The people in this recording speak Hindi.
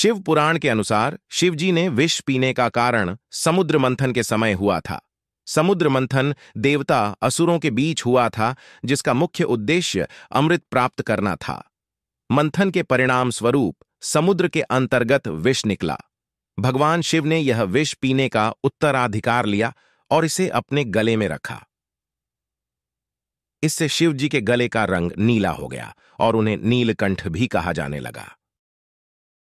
शिव पुराण के अनुसार शिवजी ने विष पीने का कारण समुद्र मंथन के समय हुआ था समुद्र मंथन देवता असुरों के बीच हुआ था जिसका मुख्य उद्देश्य अमृत प्राप्त करना था मंथन के परिणाम स्वरूप समुद्र के अंतर्गत विष निकला भगवान शिव ने यह विष पीने का उत्तराधिकार लिया और इसे अपने गले में रखा इससे शिवजी के गले का रंग नीला हो गया और उन्हें नीलकंठ भी कहा जाने लगा